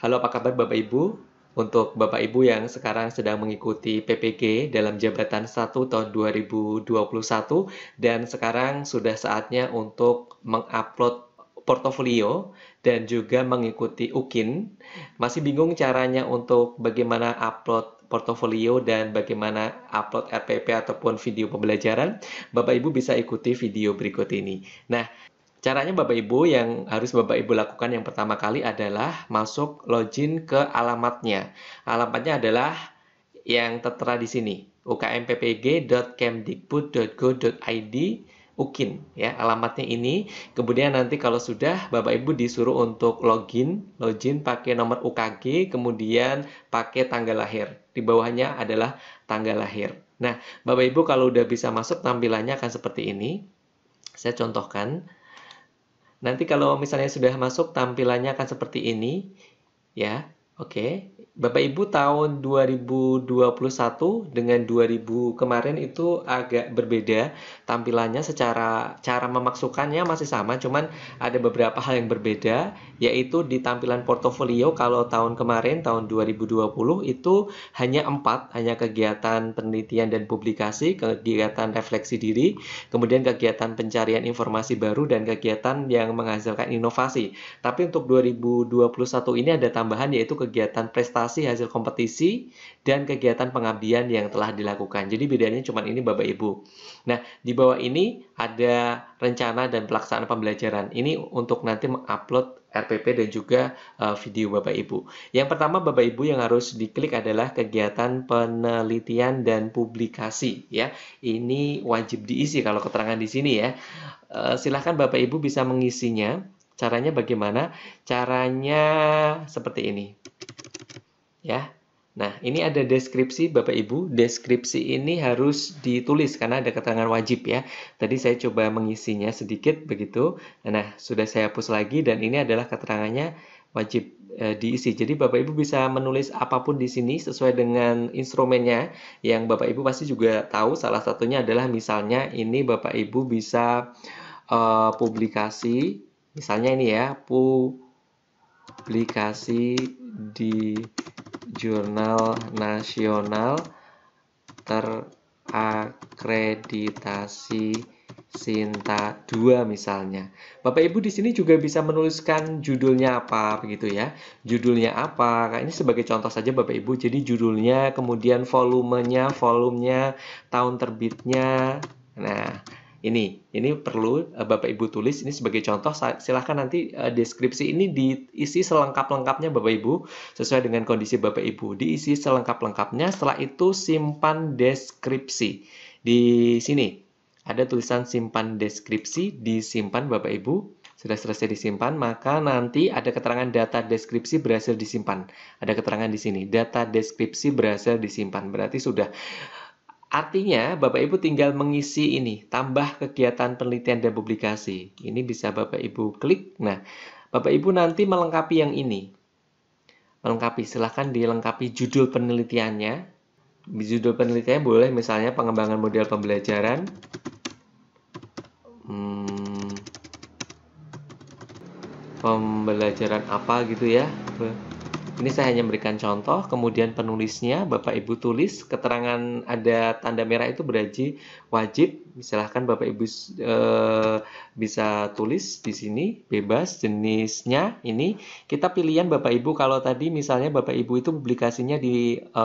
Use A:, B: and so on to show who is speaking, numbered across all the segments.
A: Halo apa kabar Bapak Ibu? Untuk Bapak Ibu yang sekarang sedang mengikuti PPG dalam jabatan 1 tahun 2021 dan sekarang sudah saatnya untuk mengupload portofolio dan juga mengikuti UKIN. Masih bingung caranya untuk bagaimana upload portofolio dan bagaimana upload RPP ataupun video pembelajaran, Bapak Ibu bisa ikuti video berikut ini. Nah, caranya Bapak Ibu yang harus Bapak Ibu lakukan yang pertama kali adalah masuk login ke alamatnya. Alamatnya adalah yang tertera di sini, ukmppg.kemdikbud.go.id Ukin ya alamatnya ini kemudian nanti kalau sudah Bapak Ibu disuruh untuk login login pakai nomor UKG kemudian pakai tanggal lahir di bawahnya adalah tanggal lahir. Nah, Bapak Ibu kalau udah bisa masuk tampilannya akan seperti ini. Saya contohkan. Nanti kalau misalnya sudah masuk tampilannya akan seperti ini ya. Oke, Bapak Ibu tahun 2021 dengan 2000 kemarin itu agak berbeda tampilannya secara cara memaksukannya masih sama cuman ada beberapa hal yang berbeda yaitu di tampilan portofolio kalau tahun kemarin tahun 2020 itu hanya empat hanya kegiatan penelitian dan publikasi, kegiatan refleksi diri, kemudian kegiatan pencarian informasi baru dan kegiatan yang menghasilkan inovasi. Tapi untuk 2021 ini ada tambahan yaitu kegiatan prestasi hasil kompetisi, dan kegiatan pengabdian yang telah dilakukan. Jadi bedanya cuma ini Bapak Ibu. Nah, di bawah ini ada rencana dan pelaksanaan pembelajaran. Ini untuk nanti mengupload RPP dan juga uh, video Bapak Ibu. Yang pertama Bapak Ibu yang harus diklik adalah kegiatan penelitian dan publikasi ya. Ini wajib diisi kalau keterangan di sini ya. Uh, eh, silahkan Bapak Ibu bisa mengisinya Caranya bagaimana? Caranya seperti ini. Ya. Nah, ini ada deskripsi Bapak Ibu. Deskripsi ini harus ditulis karena ada keterangan wajib ya. Tadi saya coba mengisinya sedikit begitu. Nah, sudah saya hapus lagi dan ini adalah keterangannya wajib eh, diisi. Jadi Bapak Ibu bisa menulis apapun di sini sesuai dengan instrumennya yang Bapak Ibu pasti juga tahu. Salah satunya adalah misalnya ini Bapak Ibu bisa e, publikasi misalnya ini ya publikasi di jurnal nasional terakreditasi Sinta 2 misalnya. Bapak Ibu di sini juga bisa menuliskan judulnya apa begitu ya. Judulnya apa? Nah, ini sebagai contoh saja Bapak Ibu. Jadi judulnya, kemudian volumenya, volumenya, tahun terbitnya. Nah, ini ini perlu eh, Bapak Ibu tulis ini sebagai contoh silahkan nanti eh, deskripsi ini diisi selengkap-lengkapnya Bapak Ibu sesuai dengan kondisi Bapak Ibu diisi selengkap-lengkapnya setelah itu simpan deskripsi di sini ada tulisan simpan deskripsi disimpan Bapak Ibu sudah selesai disimpan maka nanti ada keterangan data deskripsi berhasil disimpan ada keterangan di sini data deskripsi berhasil disimpan berarti sudah Artinya, Bapak Ibu tinggal mengisi ini, tambah kegiatan penelitian dan publikasi. Ini bisa Bapak Ibu klik. Nah, Bapak Ibu nanti melengkapi yang ini. Melengkapi, silahkan dilengkapi judul penelitiannya. Judul penelitiannya boleh misalnya pengembangan model pembelajaran. Hmm, pembelajaran apa gitu ya. Ini saya hanya memberikan contoh, kemudian penulisnya Bapak Ibu tulis keterangan ada tanda merah itu berarti wajib. Silahkan Bapak Ibu e, bisa tulis di sini bebas jenisnya ini. Kita pilihan Bapak Ibu kalau tadi misalnya Bapak Ibu itu publikasinya di e,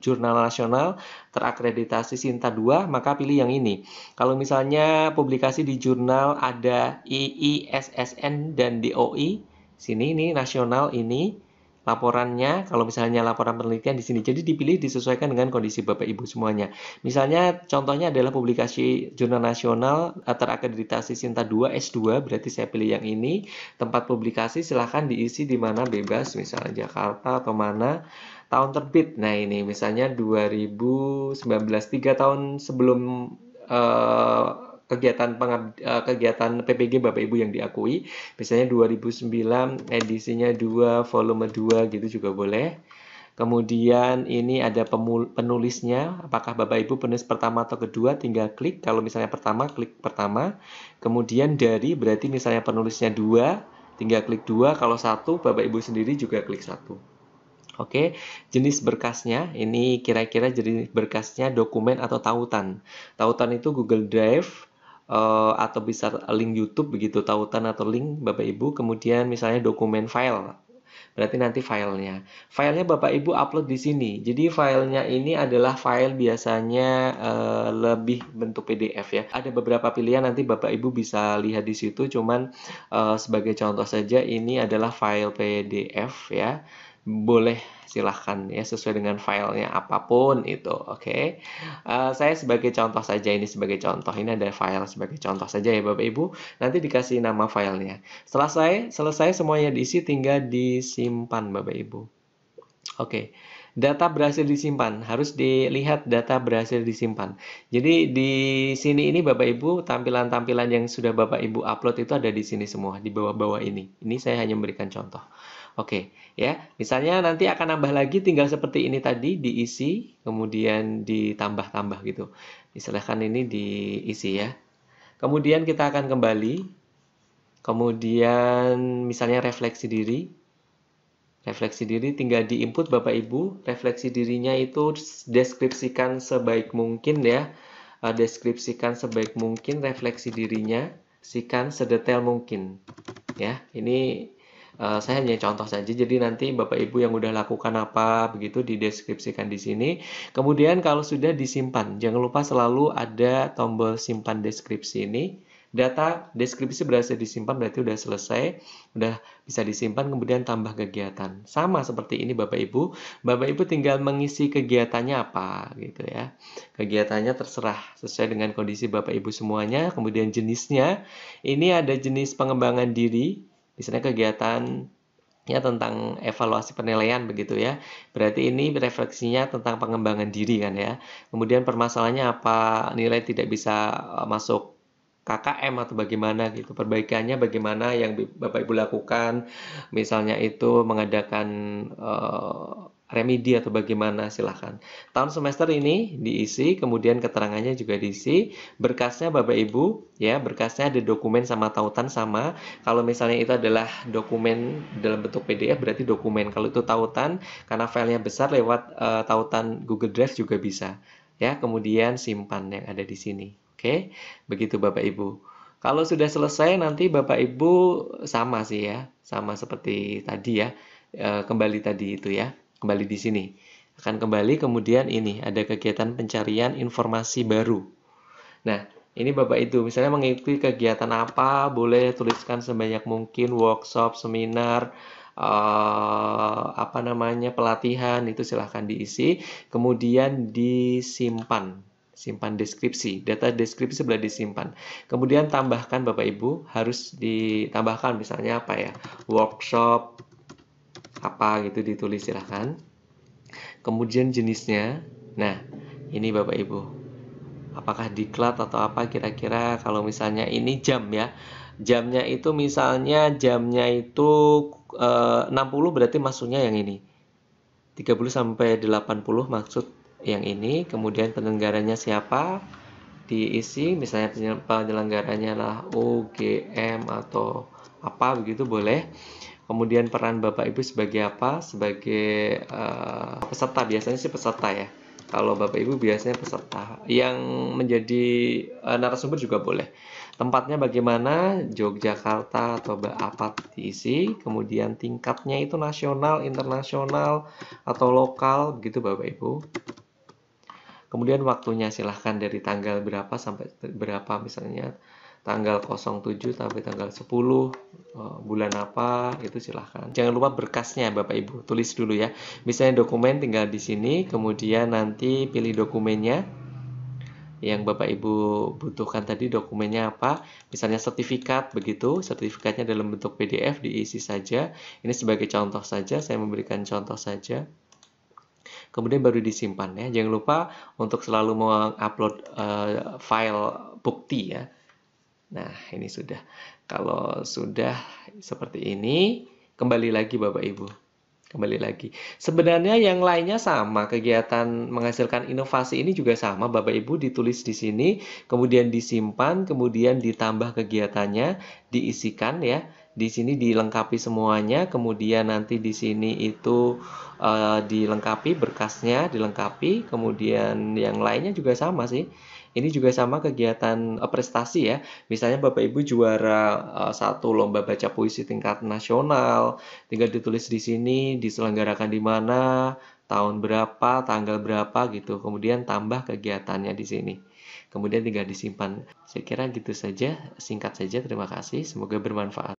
A: jurnal nasional terakreditasi Sinta 2, maka pilih yang ini. Kalau misalnya publikasi di jurnal ada IISSN dan DOI, sini ini nasional ini laporannya kalau misalnya laporan penelitian di sini jadi dipilih disesuaikan dengan kondisi Bapak Ibu semuanya misalnya contohnya adalah publikasi jurnal nasional terakreditasi Sinta 2 S2 berarti saya pilih yang ini tempat publikasi silahkan diisi di mana bebas misalnya Jakarta atau mana tahun terbit nah ini misalnya 2019 3 tahun sebelum uh, kegiatan pengab, eh, kegiatan PPG Bapak Ibu yang diakui. Biasanya 2009 edisinya 2 volume 2 gitu juga boleh. Kemudian ini ada penulisnya, apakah Bapak Ibu penulis pertama atau kedua, tinggal klik. Kalau misalnya pertama, klik pertama. Kemudian dari, berarti misalnya penulisnya 2 tinggal klik 2 Kalau satu, Bapak Ibu sendiri juga klik satu. Oke, jenis berkasnya ini kira-kira jenis berkasnya dokumen atau tautan. Tautan itu Google Drive, uh, atau bisa link YouTube begitu tautan atau link Bapak Ibu kemudian misalnya dokumen file berarti nanti filenya filenya Bapak Ibu upload di sini jadi filenya ini adalah file biasanya uh, lebih bentuk PDF ya ada beberapa pilihan nanti Bapak Ibu bisa lihat di situ cuman uh, sebagai contoh saja ini adalah file PDF ya boleh silahkan ya sesuai dengan filenya apapun itu oke okay? uh, eh, saya sebagai contoh saja ini sebagai contoh ini ada file sebagai contoh saja ya bapak ibu nanti dikasih nama filenya selesai selesai semuanya diisi tinggal disimpan bapak ibu oke okay. Data berhasil disimpan, harus dilihat data berhasil disimpan. Jadi di sini ini Bapak Ibu, tampilan-tampilan yang sudah Bapak Ibu upload itu ada di sini semua, di bawah-bawah ini. Ini saya hanya memberikan contoh. Oke, ya. Misalnya nanti akan nambah lagi tinggal seperti ini tadi diisi, kemudian ditambah-tambah gitu. Silahkan ini diisi ya. Kemudian kita akan kembali. Kemudian misalnya refleksi diri. Refleksi diri tinggal diinput Bapak Ibu. Refleksi dirinya itu deskripsikan sebaik mungkin ya. Eh, deskripsikan sebaik mungkin refleksi dirinya. Sikan sedetail mungkin. Ya, ini Eh, saya hanya contoh saja. Jadi nanti Bapak Ibu yang udah lakukan apa begitu dideskripsikan di sini. Kemudian kalau sudah disimpan, jangan lupa selalu ada tombol simpan deskripsi ini. Data deskripsi berhasil disimpan berarti udah selesai, udah bisa disimpan kemudian tambah kegiatan. Sama seperti ini Bapak Ibu, Bapak Ibu tinggal mengisi kegiatannya apa gitu ya. Kegiatannya terserah sesuai dengan kondisi Bapak Ibu semuanya, kemudian jenisnya. Ini ada jenis pengembangan diri, di sana kegiatan ya tentang evaluasi penilaian begitu ya. Berarti ini refleksinya tentang pengembangan diri kan ya. Kemudian permasalahannya apa nilai tidak bisa eh, masuk KKM atau bagaimana gitu perbaikannya bagaimana yang bapak ibu lakukan misalnya itu mengadakan eh, remedi atau bagaimana silahkan. Tahun semester ini diisi, kemudian keterangannya juga diisi, berkasnya Bapak Ibu, ya berkasnya ada dokumen sama tautan sama. Kalau misalnya itu adalah dokumen dalam bentuk PDF berarti dokumen. Kalau itu tautan, karena filenya besar lewat uh, tautan Google Drive juga bisa. Ya, kemudian simpan yang ada di sini. Oke, begitu Bapak Ibu. Kalau sudah selesai nanti Bapak Ibu sama sih ya, sama seperti tadi ya, eh, kembali tadi itu ya kembali di sini. Akan kembali kemudian ini ada kegiatan pencarian informasi baru. Nah, ini Bapak ibu misalnya mengikuti kegiatan apa, boleh tuliskan sebanyak mungkin workshop, seminar, uh, apa namanya pelatihan itu silahkan diisi, kemudian disimpan, simpan deskripsi, data deskripsi sebelah disimpan. Kemudian tambahkan Bapak Ibu harus ditambahkan misalnya apa ya, workshop apa gitu ditulis silahkan. Kemudian jenisnya, nah ini Bapak Ibu, apakah diklat atau apa kira-kira kalau misalnya ini jam ya, jamnya itu misalnya jamnya itu e, eh, 60 berarti masuknya yang ini, 30 sampai 80 maksud yang ini, kemudian penyelenggaranya siapa, diisi misalnya penyelenggaranya lah UGM atau apa begitu boleh Kemudian peran Bapak Ibu sebagai apa? Sebagai uh, peserta biasanya sih peserta ya. Kalau Bapak Ibu biasanya peserta. Yang menjadi uh, narasumber juga boleh. Tempatnya bagaimana? Yogyakarta atau apa diisi. Kemudian tingkatnya itu nasional, internasional atau lokal begitu Bapak Ibu. Kemudian waktunya silahkan dari tanggal berapa sampai berapa misalnya tanggal 07 sampai tanggal 10 eh, bulan apa itu silahkan jangan lupa berkasnya Bapak Ibu tulis dulu ya misalnya dokumen tinggal di sini kemudian nanti pilih dokumennya yang Bapak Ibu butuhkan tadi dokumennya apa misalnya sertifikat begitu sertifikatnya dalam bentuk PDF diisi saja ini sebagai contoh saja saya memberikan contoh saja kemudian baru disimpan ya jangan lupa untuk selalu mengupload uh, file bukti ya Nah, ini sudah. Kalau sudah seperti ini, kembali lagi Bapak Ibu. Kembali lagi. Sebenarnya yang lainnya sama, kegiatan menghasilkan inovasi ini juga sama Bapak Ibu ditulis di sini, kemudian disimpan, kemudian ditambah kegiatannya, diisikan ya. Di sini dilengkapi semuanya, kemudian nanti di sini itu uh, dilengkapi berkasnya, dilengkapi, kemudian yang lainnya juga sama sih. Ini juga sama kegiatan uh, prestasi ya. Misalnya Bapak Ibu juara uh, satu lomba baca puisi tingkat nasional, tinggal ditulis di sini, diselenggarakan di mana, tahun berapa, tanggal berapa gitu. Kemudian tambah kegiatannya di sini. Kemudian tinggal disimpan. Saya kira gitu saja, singkat saja. Terima kasih, semoga bermanfaat.